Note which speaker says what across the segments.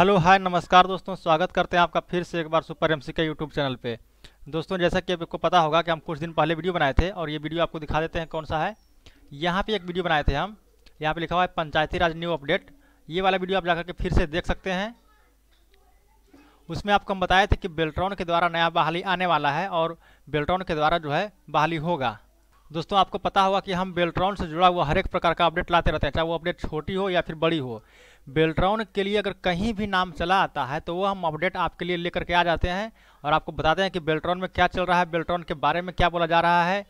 Speaker 1: hello hi नमस्कार दोस्तों स्वागत करते हैं आपका फिर से एक बार सुपर एमसी के यूट्यूब चैनल पे दोस्तों जैसा कि आपको पता होगा कि हम कुछ दिन पहले वीडियो बनाए थे और ये वीडियो आपको दिखा देते हैं कौन सा है यहाँ पे एक वीडियो बनाए थे हम यहाँ पे लिखा हुआ है पंचायती राज न्यू अपडेट ये वाला वीडियो आप जाकर के फिर से देख सकते हैं उसमें आपको हम बताए थे कि बेल्ट्रॉन के द्वारा नया बहाली आने वाला है और बेल्ट्रॉन के द्वारा जो है बहाली होगा दोस्तों आपको पता होगा कि हम बेल्ट्रॉन से जुड़ा हुआ हर एक प्रकार का अपडेट लाते रहते हैं चाहे वो अपडेट छोटी हो या फिर बड़ी हो बेल्ट्रॉन के लिए अगर कहीं भी नाम चला आता है तो वो हम अपडेट आपके लिए लेकर के आ जाते हैं और आपको बताते हैं कि बेल्ट्रॉन में क्या चल रहा है बेल्ट्रॉन के बारे में क्या बोला जा रहा है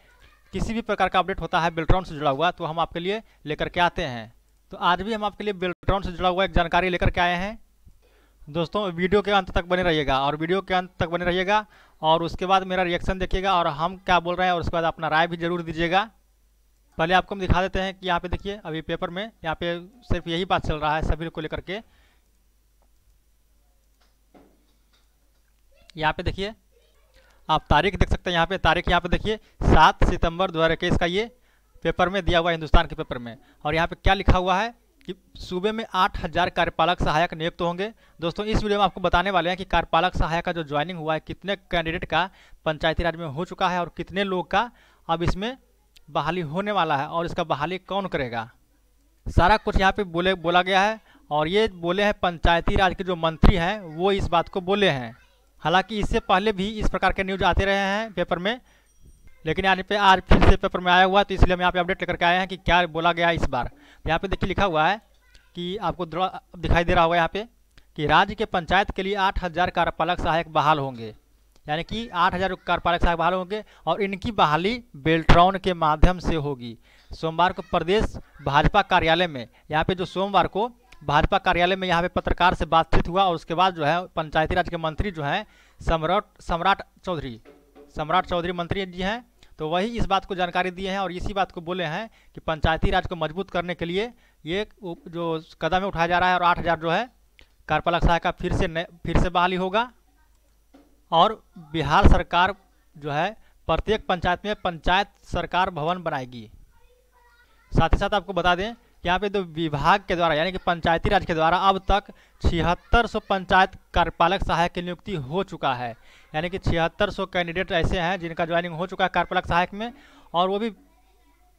Speaker 1: किसी भी प्रकार का अपडेट होता है बेल्ट्रॉन से जुड़ा हुआ तो हम आपके लिए लेकर के आते हैं तो आज भी हम आपके लिए बेल्ट्रॉन से जुड़ा हुआ एक जानकारी लेकर के आए हैं दोस्तों वीडियो के अंत तक बने रहिएगा और वीडियो के अंत तक बने रहिएगा और उसके बाद मेरा रिएक्शन देखिएगा और हम क्या बोल रहे हैं और उसके बाद अपना राय भी जरूर दीजिएगा पहले आपको हम दिखा देते हैं कि यहाँ पे देखिए अभी पेपर में यहाँ पे सिर्फ यही बात चल रहा है सभी को लेकर के यहाँ पे देखिए आप तारीख देख सकते हैं यहाँ पे तारीख यहाँ पे देखिए सात सितंबर दो का ये पेपर में दिया हुआ है हिंदुस्तान के पेपर में और यहाँ पे क्या लिखा हुआ है कि सूबे में आठ हज़ार कार्यपालक सहायक नियुक्त तो होंगे दोस्तों इस वीडियो में आपको बताने वाले हैं कि कार्यपालक सहायक का जो ज्वाइनिंग हुआ है कितने कैंडिडेट का पंचायती राज में हो चुका है और कितने लोग का अब इसमें बहाली होने वाला है और इसका बहाली कौन करेगा सारा कुछ यहाँ पे बोले बोला गया है और ये बोले हैं पंचायती राज के जो मंत्री हैं वो इस बात को बोले हैं हालांकि इससे पहले भी इस प्रकार के न्यूज आते रहे हैं पेपर में लेकिन यहाँ पे आज फिर से पेपर में आया हुआ है तो इसलिए हम यहाँ पे अपडेट लेकर के आए हैं कि क्या बोला गया इस बार यहाँ पे देखिए लिखा हुआ है कि आपको दिखाई दे रहा होगा यहाँ पे कि राज्य के पंचायत के लिए आठ हज़ार कार्यपालक सहायक बहाल होंगे यानी कि आठ हज़ार कार्यपालक सहायक बहाल होंगे और इनकी बहाली बेल्ट्रॉन के माध्यम से होगी सोमवार को प्रदेश भाजपा कार्यालय में यहाँ पे जो सोमवार को भाजपा कार्यालय में यहाँ पे पत्रकार से बातचीत हुआ और उसके बाद जो है पंचायती राज के मंत्री जो हैं सम्राट सम्राट चौधरी सम्राट चौधरी मंत्री जी हैं तो वही इस बात को जानकारी दिए हैं और इसी बात को बोले हैं कि पंचायती राज को मजबूत करने के लिए ये जो कदम उठाया जा रहा है और आठ हज़ार जो है कार्यपालक सहायक का फिर से फिर से बहाली होगा और बिहार सरकार जो है प्रत्येक पंचायत में पंचायत सरकार भवन बनाएगी साथ ही साथ आपको बता दें कि यहाँ पे तो विभाग के द्वारा यानी कि पंचायती राज के द्वारा अब तक छिहत्तर सौ पंचायत कार्यपालक सहायक की नियुक्ति हो चुका है यानी कि छिहत्तर सौ कैंडिडेट ऐसे हैं जिनका ज्वाइनिंग हो चुका है कार्यपालक सहायक में और वो भी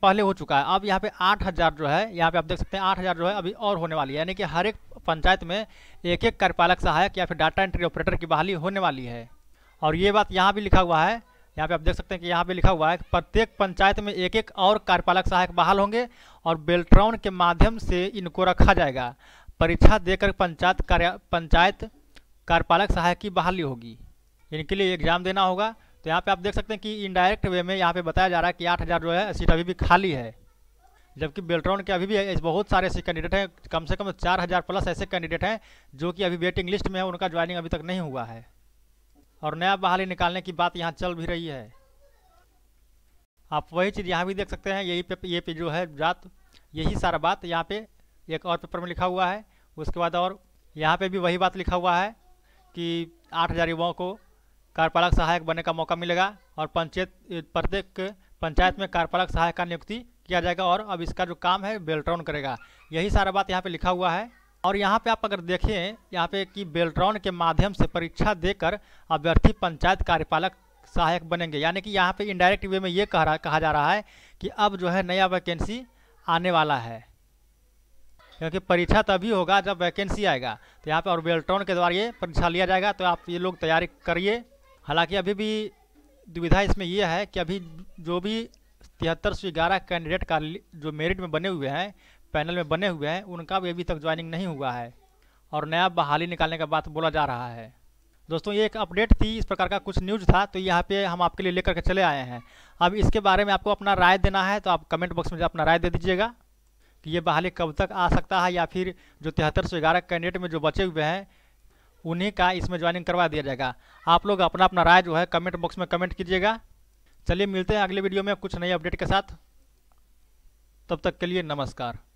Speaker 1: पहले हो चुका है अब यहाँ पे आठ हज़ार जो है यहाँ पे आप देख सकते हैं आठ हज़ार जो है अभी और होने वाली है यानी कि हर एक पंचायत में एक एक कार्यपालक सहायक या फिर डाटा एंट्री ऑपरेटर की बहाली होने वाली है और ये बात यहाँ भी लिखा हुआ है यहाँ पे आप देख सकते हैं कि यहाँ पे लिखा हुआ है कि प्रत्येक पंचायत में एक एक और कार्यपालक सहायक बहाल होंगे और बेल्ट्रॉन के माध्यम से इनको रखा जाएगा परीक्षा देकर पंचायत कार्य पंचायत कार्यपालक सहायक की बहाली होगी इनके लिए एग्जाम देना होगा तो यहाँ पे आप देख सकते हैं कि इनडायरेक्ट वे में यहाँ पे बताया जा रहा है कि आठ हज़ार जो है सीट अभी भी खाली है जबकि बेल्ट्रॉन के अभी भी बहुत सारे ऐसे कैंडिडेट हैं कम से कम चार हज़ार प्लस ऐसे कैंडिडेट हैं जो कि अभी वेटिंग लिस्ट में है उनका ज्वाइनिंग अभी तक नहीं हुआ है और नया बहाली निकालने की बात यहाँ चल भी रही है आप वही चीज़ यहाँ भी देख सकते हैं यही पेपर ये पे जो है रात यही सारा बात यहाँ पे एक और पेपर में लिखा हुआ है उसके बाद और यहाँ पे भी वही बात लिखा हुआ है कि आठ हज़ार युवाओं को कार्यपालक सहायक बनने का मौका मिलेगा और पंचायत प्रत्येक पंचायत में कार्यपालक सहायक का नियुक्ति किया जाएगा और अब इसका जो काम है बेल्ट्रॉन करेगा यही सारा बात यहाँ पर लिखा हुआ है और यहाँ पे आप अगर देखें यहाँ पे कि बेल्ट्रॉन के माध्यम से परीक्षा देकर अभ्यर्थी पंचायत कार्यपालक सहायक बनेंगे यानी कि यहाँ पे इनडायरेक्ट वे में ये कह रहा कहा जा रहा है कि अब जो है नया वैकेंसी आने वाला है क्योंकि परीक्षा तभी होगा जब वैकेंसी आएगा तो यहाँ पर और बेल्ट्रॉन के द्वारा ये परीक्षा लिया जाएगा तो आप ये लोग तैयारी करिए हालाँकि अभी भी दुविधा इसमें यह है कि अभी जो भी तिहत्तर सौ ग्यारह कैंडिडेट का जो मेरिट में बने हुए हैं पैनल में बने हुए हैं उनका भी अभी तक ज्वाइनिंग नहीं हुआ है और नया बहाली निकालने का बात बोला जा रहा है दोस्तों ये एक अपडेट थी इस प्रकार का कुछ न्यूज़ था तो यहाँ पे हम आपके लिए लेकर के चले आए हैं अब इसके बारे में आपको अपना राय देना है तो आप कमेंट बॉक्स में अपना राय दे दीजिएगा कि ये बहाली कब तक आ सकता है या फिर जो तिहत्तर सौ ग्यारह कैंडिडेट में जो बचे हुए हैं उन्हीं का इसमें ज्वाइनिंग करवा दिया जाएगा आप लोग अपना अपना राय जो है कमेंट बॉक्स में कमेंट कीजिएगा चलिए मिलते हैं अगले वीडियो में कुछ नई अपडेट के साथ तब तक के लिए नमस्कार